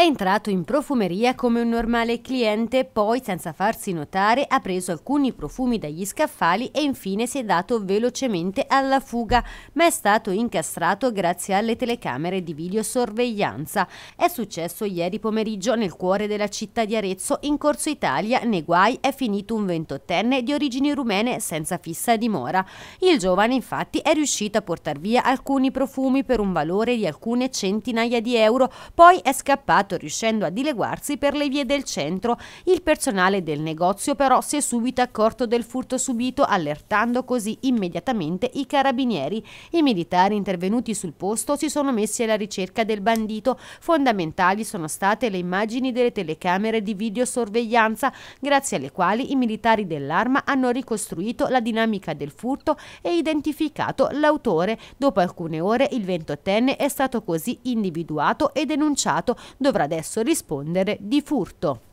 È entrato in profumeria come un normale cliente, poi senza farsi notare ha preso alcuni profumi dagli scaffali e infine si è dato velocemente alla fuga, ma è stato incastrato grazie alle telecamere di videosorveglianza. È successo ieri pomeriggio nel cuore della città di Arezzo, in Corso Italia, nei guai è finito un ventottenne di origini rumene senza fissa dimora. Il giovane infatti è riuscito a portare via alcuni profumi per un valore di alcune centinaia di euro, poi è scappato mercato riuscendo a dileguarsi per le vie del centro. Il personale del negozio però si è subito accorto del furto subito allertando così immediatamente i carabinieri. I militari intervenuti sul posto si sono messi alla ricerca del bandito. Fondamentali sono state le immagini delle telecamere di videosorveglianza grazie alle quali i militari dell'arma hanno ricostruito la dinamica del furto e identificato l'autore. Dopo alcune ore il ventottenne è stato così individuato e denunciato, dove dovrà adesso rispondere di furto.